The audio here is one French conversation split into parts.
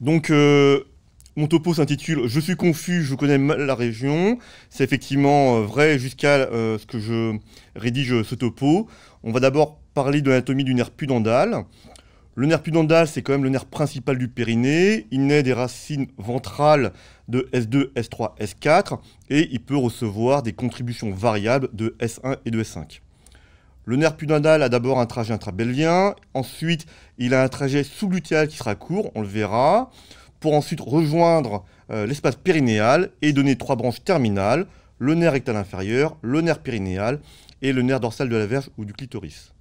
Donc, euh, mon topo s'intitule Je suis confus, je connais mal la région. C'est effectivement euh, vrai jusqu'à euh, ce que je rédige ce topo. On va d'abord parler de l'anatomie du nerf pudendal. Le nerf pudendal, c'est quand même le nerf principal du périnée. Il naît des racines ventrales de S2, S3, S4 et il peut recevoir des contributions variables de S1 et de S5. Le nerf pudendal a d'abord un trajet intrabelvien, ensuite il a un trajet sous qui sera court, on le verra, pour ensuite rejoindre euh, l'espace périnéal et donner trois branches terminales, le nerf rectal inférieur, le nerf périnéal et le nerf dorsal de la verge ou du clitoris.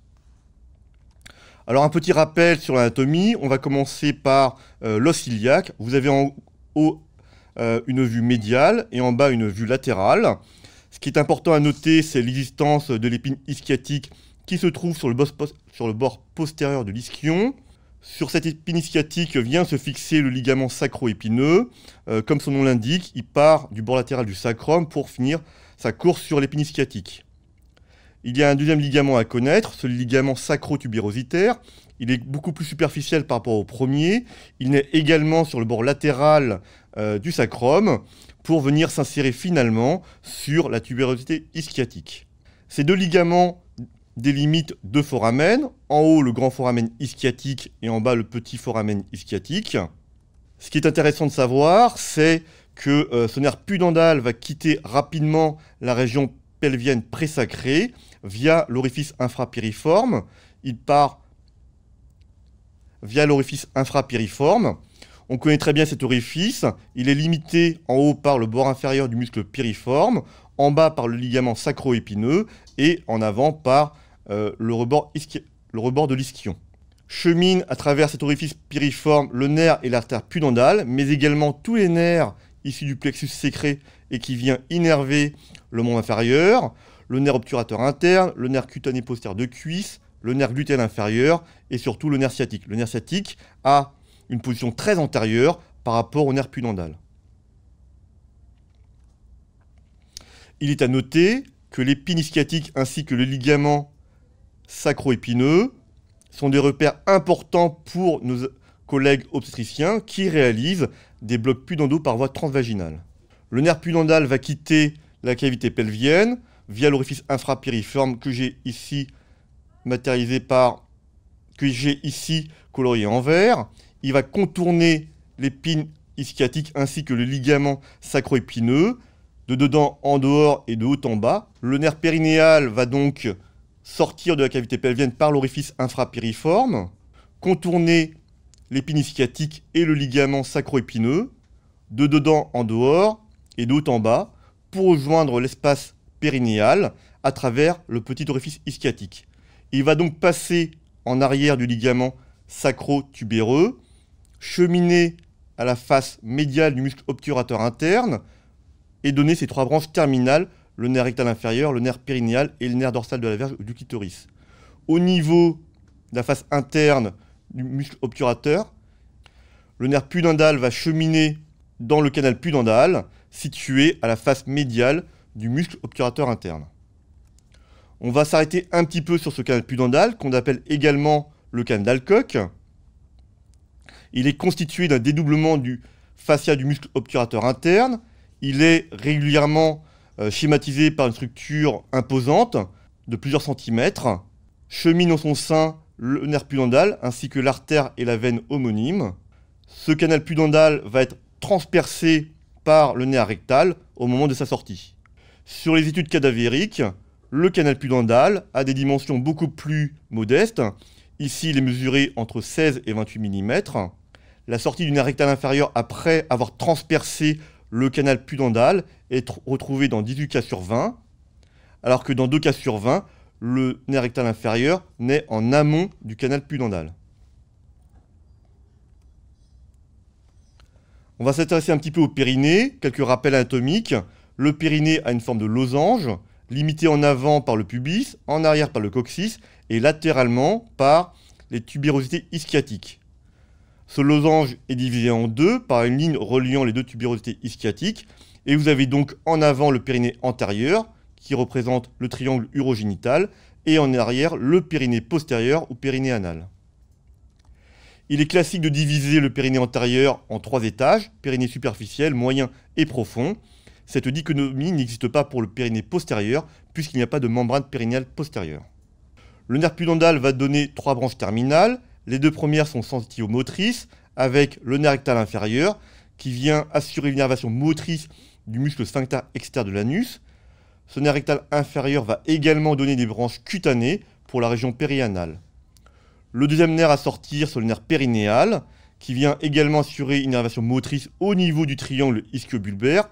Alors un petit rappel sur l'anatomie, on va commencer par euh, l'os iliaque. Vous avez en haut euh, une vue médiale et en bas une vue latérale. Ce qui est important à noter, c'est l'existence de l'épine ischiatique qui se trouve sur le, bord postérieur de l'ischion. Sur cette épine ischiatique vient se fixer le ligament sacro-épineux. Euh, comme son nom l'indique, il part du bord latéral du sacrum pour finir sa course sur l'épine ischiatique. Il y a un deuxième ligament à connaître, ce ligament sacro-tubérositaire. Il est beaucoup plus superficiel par rapport au premier. Il naît également sur le bord latéral euh, du sacrum pour venir s'insérer finalement sur la tubérosité ischiatique. Ces deux ligaments délimitent deux foramen, en haut le grand foramen ischiatique et en bas le petit foramen ischiatique. Ce qui est intéressant de savoir, c'est que euh, ce nerf pudendal va quitter rapidement la région pelvienne présacrée via l'orifice infrapiriforme. Il part via l'orifice infrapiriforme on connaît très bien cet orifice. Il est limité en haut par le bord inférieur du muscle piriforme, en bas par le ligament sacro-épineux et en avant par euh, le, rebord de l'ischion. Chemine à travers cet orifice piriforme le nerf et l'artère pudendale, mais également tous les nerfs issus du plexus sécré et qui vient innerver le membre inférieur, le nerf obturateur interne, le nerf cutané postérieur de cuisse, le nerf glutéal inférieur et surtout le nerf sciatique. Le nerf sciatique a une position très antérieure par rapport au nerf pudendal. Il est à noter que l'épine ischiatique ainsi que le ligament sacroépineux sont des repères importants pour nos collègues obstétriciens qui réalisent des blocs pudendaux par voie transvaginale. Le nerf pudendal va quitter la cavité pelvienne via l'orifice infrapiriforme que j'ai ici matérialisé par que j'ai ici colorié en vert il va contourner l'épine ischiatique ainsi que le ligament sacroépineux, de dedans en dehors et de haut en bas. Le nerf périnéal va donc sortir de la cavité pelvienne par l'orifice infrapériforme, contourner l'épine ischiatique et le ligament sacroépineux, de dedans en dehors et de haut en bas, pour rejoindre l'espace périnéal à travers le petit orifice ischiatique. Il va donc passer en arrière du ligament sacro-tubéreux, cheminer à la face médiale du muscle obturateur interne et donner ses trois branches terminales, le nerf rectal inférieur, le nerf périnéal et le nerf dorsal de la verge du clitoris. Au niveau de la face interne du muscle obturateur, le nerf pudendal va cheminer dans le canal pudendal situé à la face médiale du muscle obturateur interne. On va s'arrêter un petit peu sur ce canal pudendal qu'on appelle également le canal d'Alcock. Il est constitué d'un dédoublement du fascia du muscle obturateur interne. Il est régulièrement euh, schématisé par une structure imposante de plusieurs centimètres. Chemine en son sein le nerf pudendal ainsi que l'artère et la veine homonyme. Ce canal pudendal va être transpercé par le nerf rectal au moment de sa sortie. Sur les études cadavériques, le canal pudendal a des dimensions beaucoup plus modestes. Ici, il est mesuré entre 16 et 28 mm la sortie du nerf rectal inférieur après avoir transpercé le canal pudendal est retrouvée dans 18 cas sur 20, alors que dans 2 cas sur 20, le nerf rectal inférieur naît en amont du canal pudendal. On va s'intéresser un petit peu au périnée, quelques rappels anatomiques. Le périnée a une forme de losange, limité en avant par le pubis, en arrière par le coccyx et latéralement par les tubérosités ischiatiques. Ce losange est divisé en deux par une ligne reliant les deux tubérosités ischiatiques et vous avez donc en avant le périnée antérieur qui représente le triangle urogénital et en arrière le périnée postérieur ou périnée anal. Il est classique de diviser le périnée antérieur en trois étages, périnée superficiel, moyen et profond. Cette dichotomie n'existe pas pour le périnée postérieur puisqu'il n'y a pas de membrane périnéale postérieure. Le nerf pudendal va donner trois branches terminales les deux premières sont motrices avec le nerf rectal inférieur, qui vient assurer l'innervation motrice du muscle sphincter externe de l'anus. Ce nerf rectal inférieur va également donner des branches cutanées pour la région périanale. Le deuxième nerf à sortir, c'est le nerf périnéal, qui vient également assurer une innervation motrice au niveau du triangle ischio-bulbaire,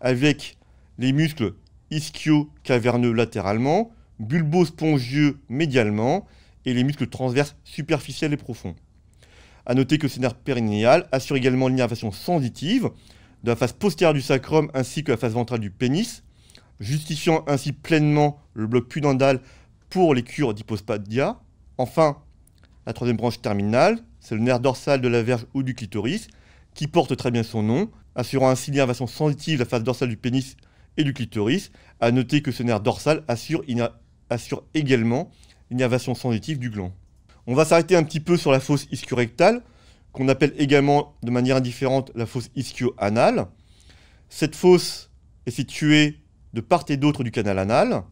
avec les muscles ischio-caverneux latéralement, bulbo-spongieux médialement et les muscles transverses superficiels et profonds. A noter que ce nerf périnéal assure également l'innervation sensitive de la face postérieure du sacrum ainsi que la face ventrale du pénis, justifiant ainsi pleinement le bloc pudendal pour les cures d'hypospadia. Enfin, la troisième branche terminale, c'est le nerf dorsal de la verge ou du clitoris, qui porte très bien son nom, assurant ainsi l'innervation sensitive de la face dorsale du pénis et du clitoris. A noter que ce nerf dorsal assure, assure également l'innervation sensitive du gland. On va s'arrêter un petit peu sur la fosse ischio-rectale qu'on appelle également de manière indifférente la fosse ischio-anale. Cette fosse est située de part et d'autre du canal anal,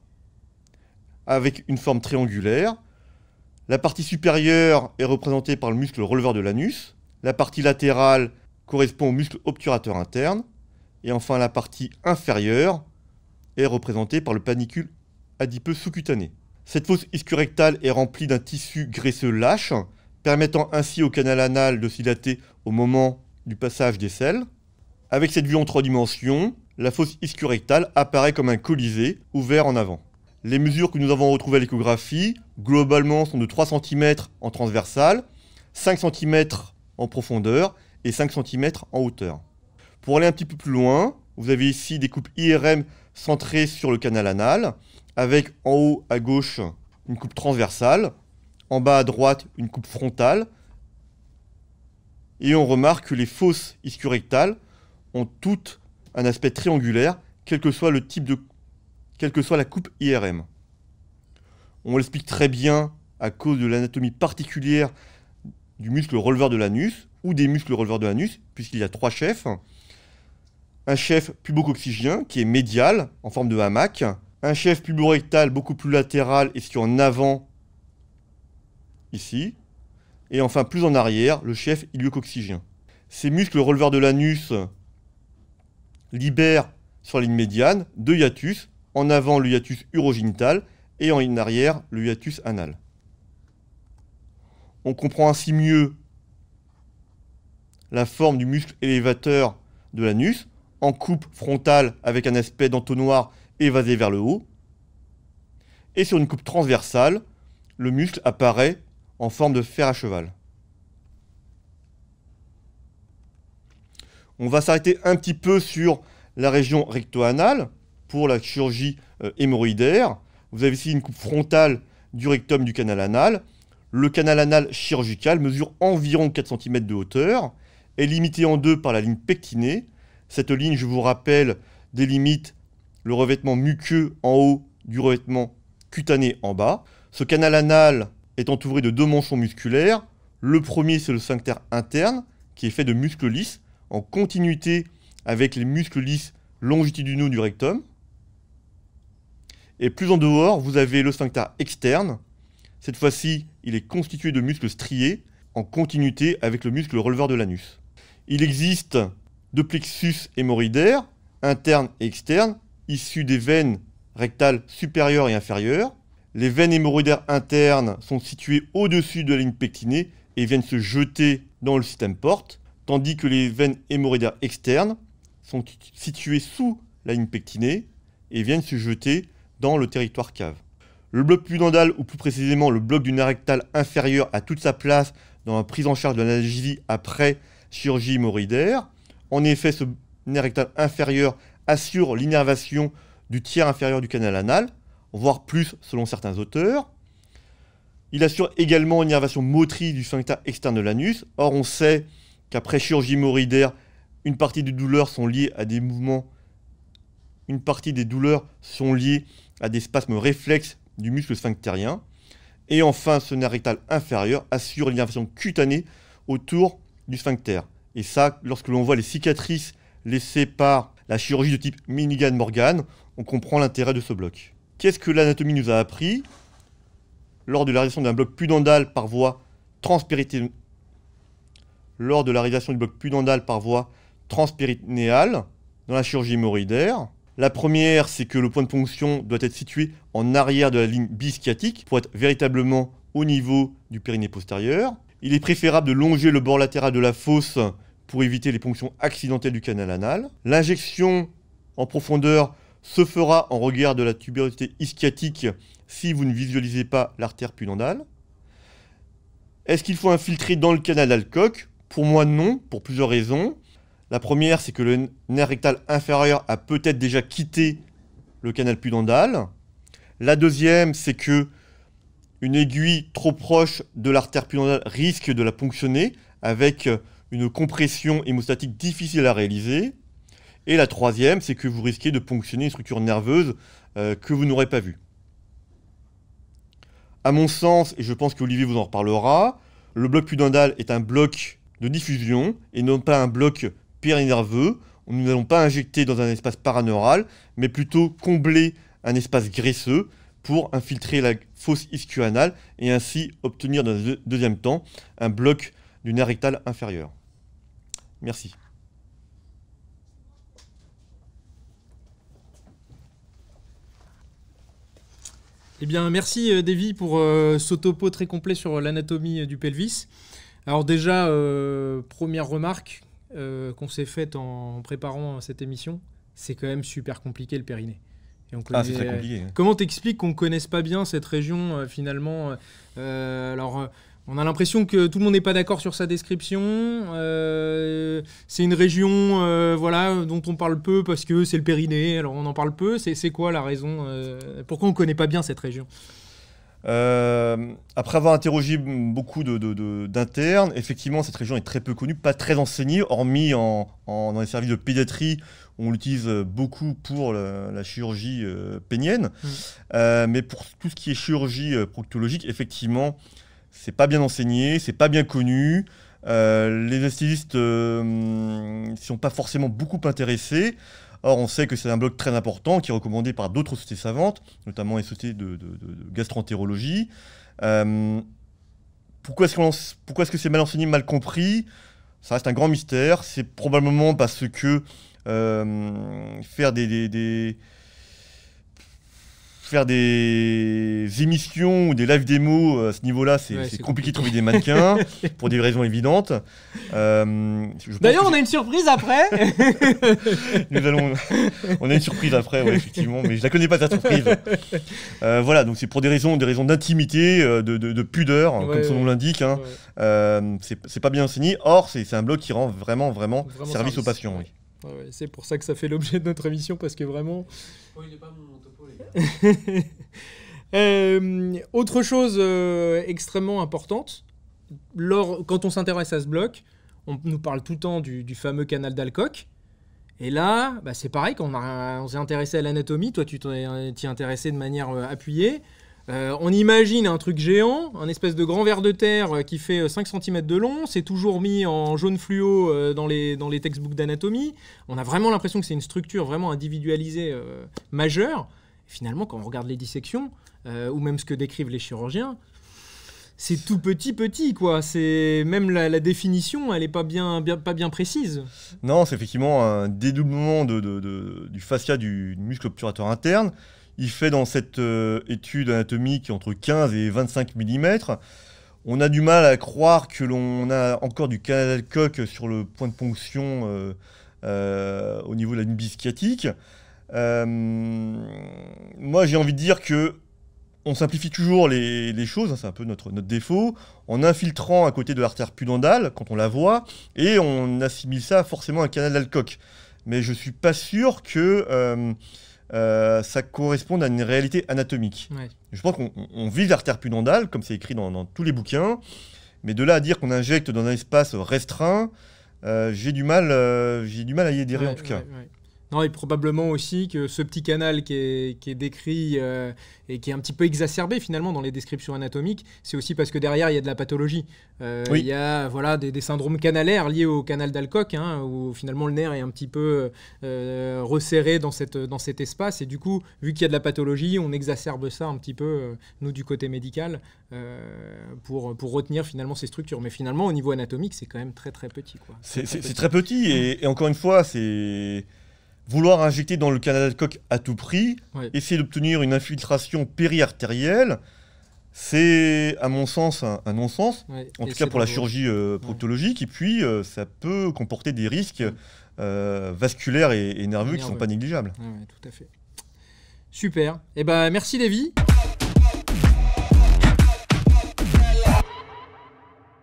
avec une forme triangulaire. La partie supérieure est représentée par le muscle releveur de l'anus. La partie latérale correspond au muscle obturateur interne. Et enfin, la partie inférieure est représentée par le panicule adipeux sous-cutané. Cette fosse iscurectale est remplie d'un tissu graisseux lâche, permettant ainsi au canal anal de dater au moment du passage des selles. Avec cette vue en trois dimensions, la fosse iscurectale apparaît comme un colisée ouvert en avant. Les mesures que nous avons retrouvées à l'échographie, globalement, sont de 3 cm en transversale, 5 cm en profondeur et 5 cm en hauteur. Pour aller un petit peu plus loin, vous avez ici des coupes IRM centrées sur le canal anal, avec en haut à gauche une coupe transversale, en bas à droite une coupe frontale, et on remarque que les fosses ischiorectales ont toutes un aspect triangulaire, quel que soit quelle que soit la coupe IRM. On l'explique très bien à cause de l'anatomie particulière du muscle releveur de l'anus ou des muscles releveurs de l'anus, puisqu'il y a trois chefs. Un chef pubocoxygien, qui est médial en forme de hamac, un chef puborectal beaucoup plus latéral et sur en avant, ici. Et enfin, plus en arrière, le chef iliococcygien. Ces muscles releveurs de l'anus libèrent sur la ligne médiane deux hiatus, en avant le hiatus urogénital et en arrière le hiatus anal. On comprend ainsi mieux la forme du muscle élévateur de l'anus en coupe frontale avec un aspect d'entonnoir évasé vers le haut. Et sur une coupe transversale, le muscle apparaît en forme de fer à cheval. On va s'arrêter un petit peu sur la région recto-anale pour la chirurgie euh, hémorroïdaire. Vous avez ici une coupe frontale du rectum du canal anal. Le canal anal chirurgical mesure environ 4 cm de hauteur, est limité en deux par la ligne pectinée. Cette ligne, je vous rappelle, délimite le revêtement muqueux en haut du revêtement cutané en bas. Ce canal anal est entouré de deux manchons musculaires. Le premier, c'est le sphincter interne, qui est fait de muscles lisses, en continuité avec les muscles lisses longitudinaux du rectum. Et plus en dehors, vous avez le sphincter externe. Cette fois-ci, il est constitué de muscles striés, en continuité avec le muscle releveur de l'anus. Il existe deux plexus hémoridaires, interne et externe, issus des veines rectales supérieures et inférieures. Les veines hémorroïdaires internes sont situées au-dessus de la ligne pectinée et viennent se jeter dans le système porte, tandis que les veines hémorroïdaires externes sont situées sous la ligne pectinée et viennent se jeter dans le territoire cave. Le bloc pudendal, ou plus précisément le bloc du nerf rectal inférieur, a toute sa place dans la prise en charge de l'analgie après chirurgie hémorroïdaire. En effet, ce nerf rectal inférieur assure l'innervation du tiers inférieur du canal anal, voire plus selon certains auteurs. Il assure également l'innervation motrice du sphincter externe de l'anus. Or, on sait qu'après chirurgie moridaire, une partie des douleurs sont liées à des mouvements, une partie des douleurs sont liées à des spasmes réflexes du muscle sphinctérien. Et enfin, ce nerf rectal inférieur assure l'innervation cutanée autour du sphincter. Et ça, lorsque l'on voit les cicatrices laissées par la chirurgie de type Minigan Morgan, on comprend l'intérêt de ce bloc. Qu'est-ce que l'anatomie nous a appris Lors de la réalisation d'un bloc pudendal par voie transpériténéale Lors de la réalisation du bloc pudendal par voie transpérinéale dans la chirurgie hémorroïdaire. La première, c'est que le point de ponction doit être situé en arrière de la ligne bischiatique pour être véritablement au niveau du périnée postérieur. Il est préférable de longer le bord latéral de la fosse pour éviter les ponctions accidentelles du canal anal. L'injection en profondeur se fera en regard de la tuberosité ischiatique si vous ne visualisez pas l'artère pudendale. Est-ce qu'il faut infiltrer dans le canal alcoque Pour moi, non, pour plusieurs raisons. La première, c'est que le nerf rectal inférieur a peut-être déjà quitté le canal pudendal. La deuxième, c'est que une aiguille trop proche de l'artère pudendale risque de la ponctionner avec une compression hémostatique difficile à réaliser. Et la troisième, c'est que vous risquez de ponctionner une structure nerveuse euh, que vous n'aurez pas vue. À mon sens, et je pense qu'Olivier vous en reparlera, le bloc pudendal est un bloc de diffusion et non pas un bloc périnerveux. Nous n'allons pas injecter dans un espace paraneural, mais plutôt combler un espace graisseux pour infiltrer la fosse ischio et ainsi obtenir dans un deuxième temps un bloc du nerf rectal inférieur. Merci. Eh bien, merci euh, Davy pour euh, ce topo très complet sur euh, l'anatomie du pelvis. Alors déjà, première remarque qu'on s'est faite en préparant cette émission, c'est quand même super compliqué le périnée. ah, c'est très compliqué. Hein. Comment t'expliques qu'on ne connaisse pas bien cette région finalement Alors on a l'impression que tout le monde n'est pas d'accord sur sa description. Euh, c'est une région euh, voilà, dont on parle peu parce que c'est le Périnée, alors on en parle peu. C'est quoi la raison euh, Pourquoi on ne connaît pas bien cette région après avoir interrogé beaucoup d'internes, effectivement, cette région est très peu connue, pas très enseignée, hormis dans les services de pédiatrie on l'utilise beaucoup pour la, chirurgie pénienne, mmh. mais pour tout ce qui est chirurgie proctologique, effectivement, c'est pas bien enseigné, c'est pas bien connu. Euh, les stylistes ne euh, sont pas forcément beaucoup intéressés. Or, on sait que c'est un bloc très important qui est recommandé par d'autres sociétés savantes, notamment les sociétés de, de, de gastroentérologie. Euh, pourquoi est-ce que c'est mal enseigné, mal compris Ça reste un grand mystère. C'est probablement parce que faire des, faire des émissions ou des live démos euh, à ce niveau-là, c'est compliqué de trouver des mannequins pour des raisons évidentes. Euh, D'ailleurs, on a une surprise après. Nous allons, on a une surprise après, oui, effectivement, mais je la connais pas ta surprise. Euh, voilà, donc c'est pour des raisons, des raisons d'intimité, de, pudeur, comme son nom l'indique. Hein. c'est pas bien enseigné. Or, c'est un blog qui rend vraiment, vraiment, service, service, aux patients. Oui c'est pour ça que ça fait l'objet de notre émission, parce que vraiment... Oh, il n'est pas mon topo, les gars. Euh, autre chose euh, extrêmement importante, quand on s'intéresse à ce bloc, on nous parle tout le temps du, fameux canal d'Alcock. Et là, bah, c'est pareil, quand on, s'est intéressé à l'anatomie, toi tu t'y intéressé de manière euh, appuyée, euh, on imagine un truc géant, un espèce de grand ver de terre euh, qui fait 5 euh, cm de long, c'est toujours mis en jaune fluo dans les, dans textbooks d'anatomie. On a vraiment l'impression que c'est une structure vraiment individualisée majeure. finalement, quand on regarde les dissections, ou même ce que décrivent les chirurgiens, c'est tout petit petit quoi. C'est même la, définition, elle n'est pas bien, précise. Non, c'est effectivement un dédoublement du fascia du muscle obturateur interne il fait dans cette euh, étude anatomique entre 15 et 25 mm. On a du mal à croire que l'on a encore du canal sur le point de ponction euh, euh, au niveau de la nubie sciatique. moi, j'ai envie de dire que on simplifie toujours les, choses, hein, c'est un peu notre, notre défaut, en infiltrant à côté de l'artère pudendale, quand on la voit, et on assimile ça forcément à un canal d'alcoque. Mais je ne suis pas sûr que euh, ça correspond à une réalité anatomique. Je pense qu'on vit l'artère pudendale, comme c'est écrit dans, tous les bouquins, mais de là à dire qu'on injecte dans un espace restreint, euh, j'ai du mal, euh, j'ai du mal à y adhérer en tout cas. Non, et probablement aussi que ce petit canal qui est, décrit euh, et qui est un petit peu exacerbé finalement dans les descriptions anatomiques, c'est aussi parce que derrière il y a de la pathologie. Euh, il y a voilà, des, syndromes canalaires liés au canal d'Alcock, hein, où finalement le nerf est un petit peu euh, resserré dans, cette, dans cet espace. Et du coup, vu qu'il y a de la pathologie, on exacerbe ça un petit peu, nous du côté médical, pour, pour retenir finalement ces structures. Mais finalement, au niveau anatomique, c'est quand même très très petit. C'est très, petit, et encore une fois, c'est vouloir injecter dans le canal de coque à tout prix, essayer d'obtenir une infiltration périartérielle, c'est à mon sens un, non-sens, en tout cas pour la chirurgie euh, proctologique, et puis euh, ça peut comporter des risques euh, vasculaires et, nerveux, qui ne sont pas négligeables. tout à fait. Super. Eh ben, merci David.